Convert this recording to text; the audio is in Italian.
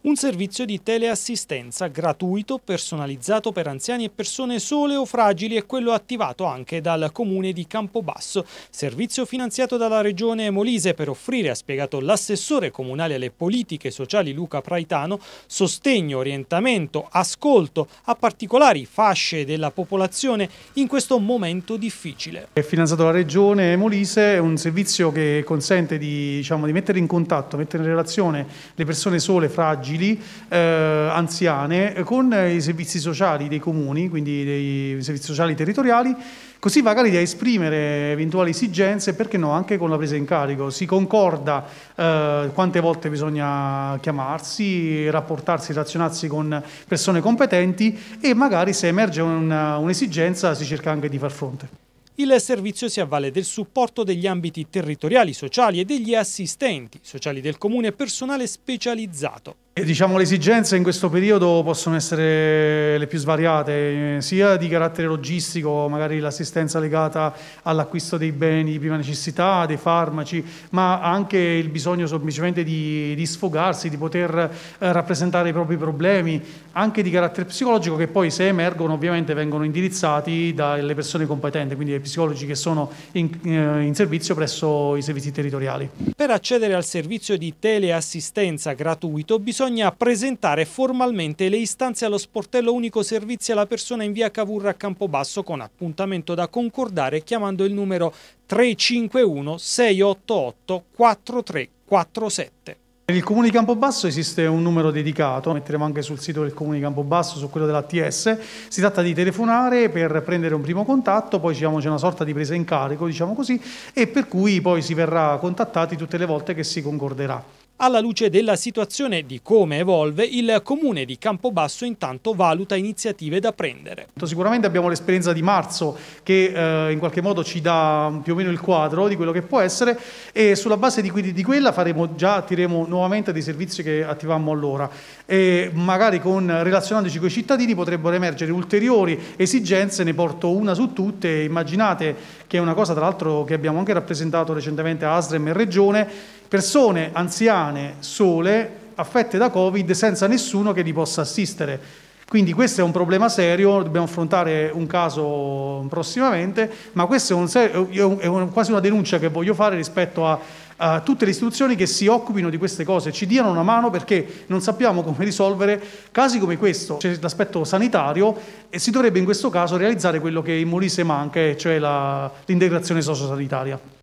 Un servizio di teleassistenza gratuito, personalizzato per anziani e persone sole o fragili è quello attivato anche dal comune di Campobasso. Servizio finanziato dalla regione Molise per offrire, ha spiegato l'assessore comunale alle politiche sociali Luca Praitano, sostegno, orientamento, ascolto a particolari fasce della popolazione in questo momento difficile. È finanziato dalla regione Molise, è un servizio che consente di, diciamo, di mettere in contatto, mettere in relazione le persone sole, fragili, fragili, eh, anziane, con i servizi sociali dei comuni, quindi dei servizi sociali territoriali, così magari da esprimere eventuali esigenze, perché no, anche con la presa in carico. Si concorda eh, quante volte bisogna chiamarsi, rapportarsi, relazionarsi con persone competenti e magari se emerge un'esigenza si cerca anche di far fronte. Il servizio si avvale del supporto degli ambiti territoriali, sociali e degli assistenti, sociali del comune e personale specializzato. E diciamo le esigenze in questo periodo possono essere le più svariate, eh, sia di carattere logistico, magari l'assistenza legata all'acquisto dei beni di prima necessità, dei farmaci, ma anche il bisogno semplicemente di, di sfogarsi, di poter eh, rappresentare i propri problemi, anche di carattere psicologico che poi se emergono ovviamente vengono indirizzati dalle persone competenti, quindi dai psicologi che sono in, eh, in servizio presso i servizi territoriali. Per accedere al servizio di teleassistenza gratuito bisogna bisogna presentare formalmente le istanze allo sportello unico servizi alla persona in via Cavour a Campobasso con appuntamento da concordare chiamando il numero 351 688 4347. Per il Comune di Campobasso esiste un numero dedicato, metteremo anche sul sito del Comune di Campobasso, su quello dell'ATS, si tratta di telefonare per prendere un primo contatto, poi diciamo, c'è una sorta di presa in carico, diciamo così, e per cui poi si verrà contattati tutte le volte che si concorderà. Alla luce della situazione e di come evolve, il comune di Campobasso intanto valuta iniziative da prendere. Sicuramente abbiamo l'esperienza di marzo che eh, in qualche modo ci dà più o meno il quadro di quello che può essere e sulla base di, di quella faremo già, attiremo nuovamente dei servizi che attivammo allora e magari con, relazionandoci con i cittadini potrebbero emergere ulteriori esigenze, ne porto una su tutte, immaginate che è una cosa tra l'altro che abbiamo anche rappresentato recentemente a Asrem e Regione, persone anziane settimane sole affette da Covid senza nessuno che li possa assistere. Quindi questo è un problema serio, dobbiamo affrontare un caso prossimamente, ma questa è, un serio, è un, quasi una denuncia che voglio fare rispetto a, a, tutte le istituzioni che si occupino di queste cose, ci diano una mano perché non sappiamo come risolvere casi come questo. C'è l'aspetto sanitario e si dovrebbe in questo caso realizzare quello che in Molise manca, cioè l'integrazione sociosanitaria.